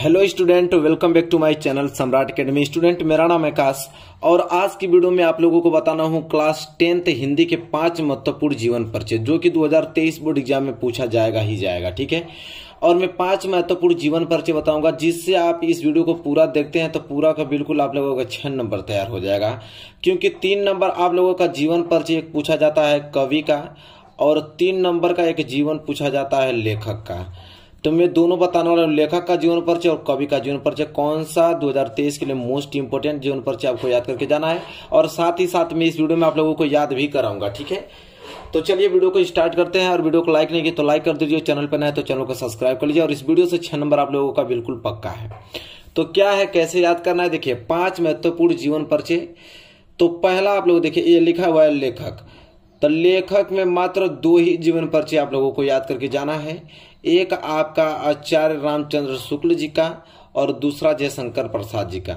hello student welcome back to my channel Samrat academy student मेरा नाम है काश और आज की वीडियो में आप लोगों को बताना हूं क्लास टेंथ हिंदी के पांच महत्वपूर्ण जीवन परिचय जो कि 2023 बोर्ड एग्जाम में पूछा जाएगा ही जाएगा ठीक है और मैं पांच महत्वपूर्ण जीवन परिचय बताऊंगा जिससे आप इस वीडियो को पूरा देखते हैं तो पूरा का बिल्कुल आप लोगों का छह नंबर तैयार हो जाएगा क्योंकि तीन नंबर आप लोगों का जीवन परिचय पूछा जाता है कवि का और तीन नंबर का एक जीवन पूछा जाता है लेखक का तो मैं दोनों बताने वाला हूँ लेखक का जीवन परिचय और कवि का जीवन परिचय कौन सा 2023 के लिए मोस्ट इम्पोर्टेंट जीवन परिचय आपको याद करके जाना है और साथ ही साथ में इस वीडियो में आप लोगों को याद भी कराऊंगा ठीक है तो चलिए वीडियो को स्टार्ट करते हैं और वीडियो को लाइक नहीं किया तो लाइक कर दीजिए चैनल पर नए तो चैनल को सब्सक्राइब कर लीजिए और इस वीडियो से छह नंबर आप लोगों का बिल्कुल पक्का है तो क्या है कैसे याद करना है देखिए पांच महत्वपूर्ण जीवन परिचय तो पहला आप लोग देखिए ये लिखा हुआ है लेखक तो लेखक में मात्र दो ही जीवन परिचय आप लोगों को याद करके जाना है एक आपका आचार्य रामचंद्र शुक्ल जी का और दूसरा जयशंकर प्रसाद जी का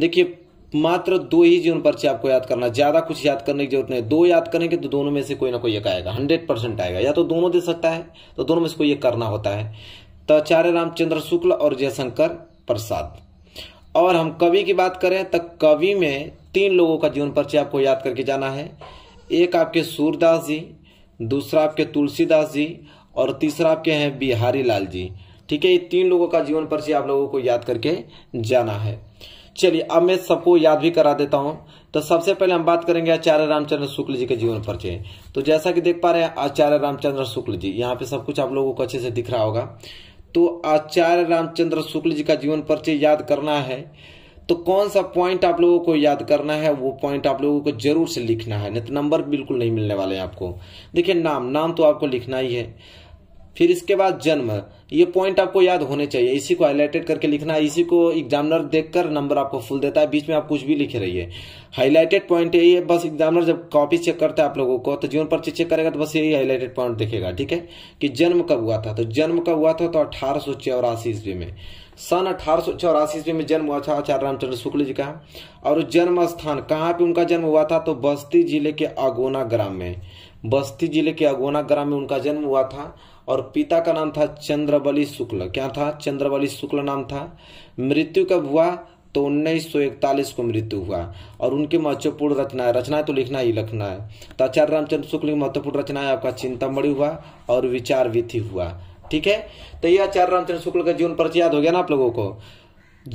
देखिए मात्र दो ही जीवन पर्चे आपको याद करना ज्यादा कुछ याद करने की जरूरत नहीं दो याद करेंगे तो दोनों में से कोई ना कोई एक आएगा हंड्रेड परसेंट आएगा या तो दोनों दे सकता है तो दोनों में से कोई एक करना होता है तो आचार्य रामचंद्र शुक्ल और जयशंकर प्रसाद और हम कवि की बात करें तो कवि में तीन लोगों का जीवन परिचय आपको याद करके जाना है एक आपके सूरदास जी दूसरा आपके तुलसीदास जी और तीसरा आपके हैं बिहारी लाल जी ठीक है ये तीन लोगों का जीवन पर आप लोगों को याद करके जाना है चलिए अब मैं सबको याद भी करा देता हूं तो सबसे पहले हम बात करेंगे आचार्य रामचंद्र शुक्ल जी के जीवन परिचय तो जैसा कि देख पा रहे हैं आचार्य रामचंद्र शुक्ल जी यहाँ पे सब कुछ आप लोगों को अच्छे से दिख रहा होगा तो आचार्य रामचंद्र शुक्ल जी का जीवन परिचय याद करना है तो कौन सा पॉइंट आप लोगों को याद करना है वो पॉइंट आप लोगों को जरूर से लिखना है नहीं तो नंबर बिल्कुल नहीं मिलने वाले हैं आपको देखिए नाम नाम तो आपको लिखना ही है फिर इसके बाद जन्म ये पॉइंट आपको याद होने चाहिए इसी को हाईलाइटेड करके लिखना है इसी को एग्जामिनर देखकर नंबर आपको फुल देता है बीच में आप कुछ भी लिखे रहिए हाईलाइटेड पॉइंट यही है बस एग्जामिनर जब कॉपी चेक करता है आप लोगों को तो जीवन पर्ची चेक करेगा तो बस यही हाईलाइटेड पॉइंट देखेगा ठीक है कि जन्म कब हुआ था तो जन्म कब हुआ था तो अठारह सौ ईस्वी में सन अठारह ईस्वी में जन्म हुआ था आचार्य रामचंद्र शुक्ल जी का और जन्म स्थान कहाँ पे उनका जन्म हुआ था तो बस्ती जिले के अगोना ग्राम में बस्ती जिले के अगोना ग्राम में उनका जन्म हुआ था और पिता का नाम था चंद्रबली शुक्ल क्या था चंद्रबली शुक्ल नाम था मृत्यु कब हुआ तो उन्नीस को मृत्यु हुआ और उनकी महत्वपूर्ण रचना है रचना है तो लिखना ही लिखना है तो आचार्य रामचंद्र शुक्ल की महत्वपूर्ण रचना है आपका चिंतामणि हुआ और विचार विधि हुआ ठीक है तो यह आचार्य रामचंद्र शुक्ल का जीवन परिचय याद हो गया ना आप लोगों को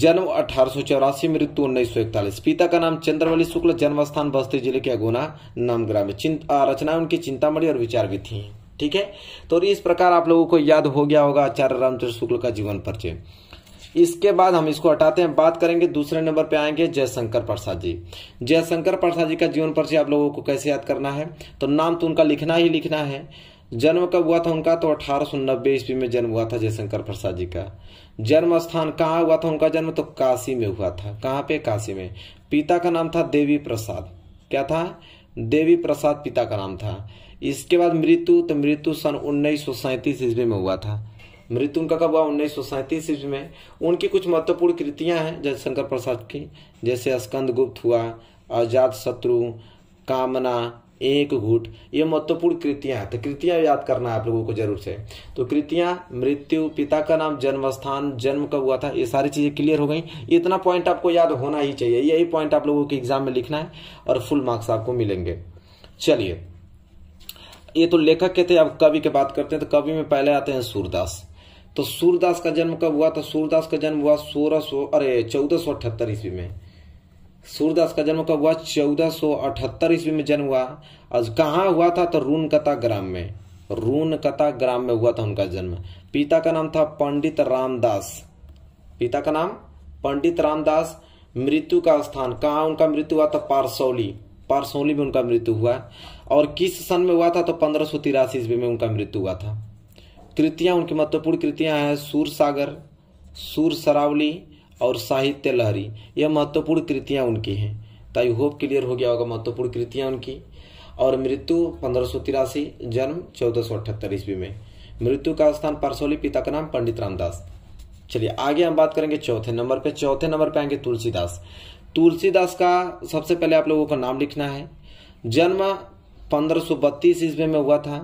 जन्म अठारह मृत्यु उन्नीस पिता का नाम चंद्रवली शुक्ल जन्म स्थान बस्ती जिले के अगुना नाम ग्राम रचना उनकी चिंतामणि और विचार भी थी ठीक है तो इस प्रकार आप लोगों को याद हो गया होगा आचार्य रामचंद्र शुक्ल का जीवन परिचय इसके बाद हम इसको हटाते हैं बात करेंगे दूसरे नंबर पे आएंगे जयशंकर प्रसाद जी जयशंकर प्रसाद जी का जीवन परिचय आप लोगों को कैसे याद करना है तो नाम तो उनका लिखना ही लिखना है जन्म कब हुआ था उनका तो अठारह सौ नब्बे ईस्वी में जन्म हुआ था जयशंकर प्रसाद जी का जन्म स्थान कहाँ हुआ था उनका जन्म तो काशी में हुआ था कहाँ पे काशी में पिता का नाम था देवी प्रसाद क्या था देवी प्रसाद पिता का नाम था इसके बाद मृत्यु तो मृत्यु सन उन्नीस सौ सैंतीस ईस्वी में हुआ था मृत्यु उनका कब हुआ उन्नीस सौ सैंतीस ईस्वी में उनकी कुछ महत्वपूर्ण कृतियां हैं जयशंकर प्रसाद की जैसे स्कंद गुप्त हुआ अजात शत्रु कामना एक घूट ये महत्वपूर्ण कृतियां हैं तो कृतियां याद करना है आप लोगों को जरूर से तो कृतियां मृत्यु पिता का नाम जन्म स्थान जन्म कब हुआ था ये सारी चीजें क्लियर हो गई इतना पॉइंट आपको याद होना ही चाहिए यही पॉइंट आप लोगों के एग्जाम में लिखना है और फुल मार्क्स आपको मिलेंगे चलिए ये तो लेखक के थे अब कवि की बात करते हैं तो कवि में पहले आते हैं सूरदास तो सूरदास का जन्म कब हुआ था तो सूरदास का जन्म हुआ सोलह सो अरे चौदह सौ अठहत्तर ईस्वी में सूरदास का जन्म कब हुआ चौदह सौ अठहत्तर ईस्वी में जन्म हुआ और कहाँ हुआ था तो रूनकता ग्राम में रूनकता ग्राम में हुआ था उनका जन्म पिता का नाम था पंडित रामदास पिता का नाम पंडित रामदास मृत्यु का स्थान कहाँ उनका मृत्यु हुआ था तो पारसौली पारसौली में उनका मृत्यु हुआ और किस सन में हुआ था तो पंद्रह सौ तिरासी ईस्वी में उनका मृत्यु हुआ था कृतियां उनकी महत्वपूर्ण कृतियां हैं सूर सागर सूर सरावली और साहित्य लहरी यह महत्वपूर्ण कृतियाँ उनकी हैं तो आई होप क्लियर हो गया होगा महत्वपूर्ण कृतियाँ उनकी और मृत्यु पंद्रह जन्म चौदह सौ अठहत्तर ईस्वी में मृत्यु का स्थान परसोली पिता का नाम पंडित रामदास चलिए आगे हम बात करेंगे चौथे नंबर पे चौथे नंबर पे आएंगे तुलसीदास तुलसीदास का सबसे पहले आप लोगों का नाम लिखना है जन्म पंद्रह ईस्वी में हुआ था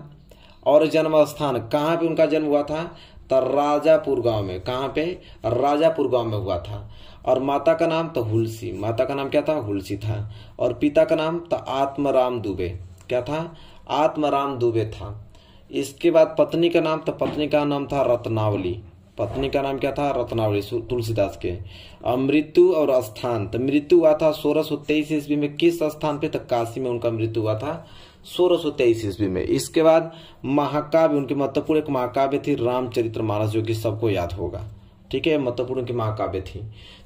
और जन्म स्थान कहाँ पे उनका जन्म हुआ था राजापुर गांव में कहाँ पे राजापुर गांव में हुआ था और माता का नाम तो हुलसी माता का नाम क्या था हुलसी था और पिता का नाम तो आत्मराम दुबे क्या था आत्मराम दुबे था इसके बाद पत्नी का नाम तो पत्नी का नाम था रत्नावली पत्नी का नाम क्या था रत्नावली तुलसीदास के और मृत्यु और स्थान तो मृत्यु हुआ था सोलह सौ तेईस ईस्वी में किस स्थान पे तो काशी में उनका मृत्यु हुआ था सोलह तेईस ईस्वी में इसके बाद महाकाव्य उनके महत्वपूर्ण एक महाकाव्य थी रामचरित्र मानस जो कि सबको याद होगा ठीक है महत्वपूर्ण उनकी महाकाव्य थी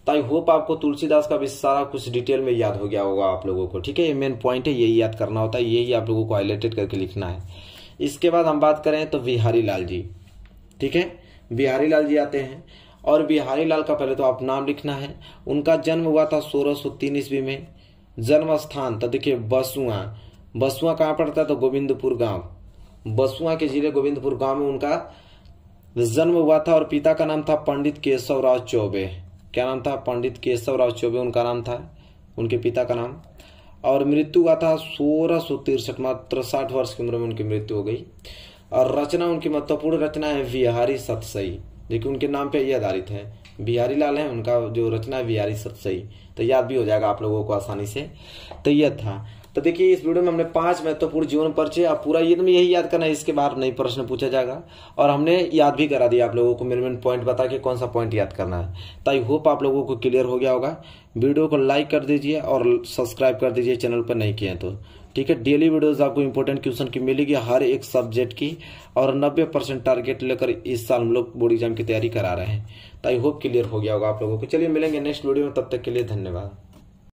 तो आई होप आपको तुलसीदास का भी सारा कुछ डिटेल में याद हो गया होगा आप लोगों को ठीक है मेन पॉइंट है यही याद करना होता है यही आप लोगों को हाईलाइटेड करके लिखना है इसके बाद हम बात करें तो बिहारी लाल जी ठीक है बिहारी लाल जी आते हैं और बिहारी लाल का पहले तो आप नाम लिखना है उनका जन्म हुआ था सोलह ईस्वी में जन्म स्थान तो देखिए बसुआ बसुआ कहाँ पड़ता है तो गोविंदपुर गांव बसुआ के जिले गोविंदपुर गांव में उनका जन्म हुआ था और पिता का नाम था पंडित केशवराव चौबे क्या नाम था पंडित केशवराव चौबे उनका नाम था उनके पिता का नाम और मृत्यु हुआ था सोलह सौ तिरसठ मात्र साठ वर्ष की उम्र में उनकी मृत्यु हो गई और रचना उनकी महत्वपूर्ण रचना है बिहारी सतसई देखिए उनके नाम पे ये आधारित है बिहारी लाल है उनका जो रचना है बिहारी सतसई तो याद भी हो जाएगा आप लोगों को आसानी से तो यह था तो देखिए इस वीडियो में हमने पांच महत्वपूर्ण जीवन परिचय आप पूरा ये तो में यही याद करना है इसके बाहर नई प्रश्न पूछा जाएगा और हमने याद भी करा दिया आप लोगों को मेन मेन पॉइंट बता के कौन सा पॉइंट याद करना है तो आई होप आप लोगों को क्लियर हो गया होगा वीडियो को लाइक कर दीजिए और सब्सक्राइब कर दीजिए चैनल पर नहीं किए तो ठीक है डेली वीडियोज आपको इंपॉर्टेंट क्वेश्चन की मिलेगी हर एक सब्जेक्ट की और नब्बे परसेंट टारगेट लेकर इस साल हम लोग बोर्ड एग्जाम की तैयारी करा रहे हैं तो आई होप क्लियर हो गया होगा आप लोगों को चलिए मिलेंगे नेक्स्ट वीडियो में तब तक के लिए धन्यवाद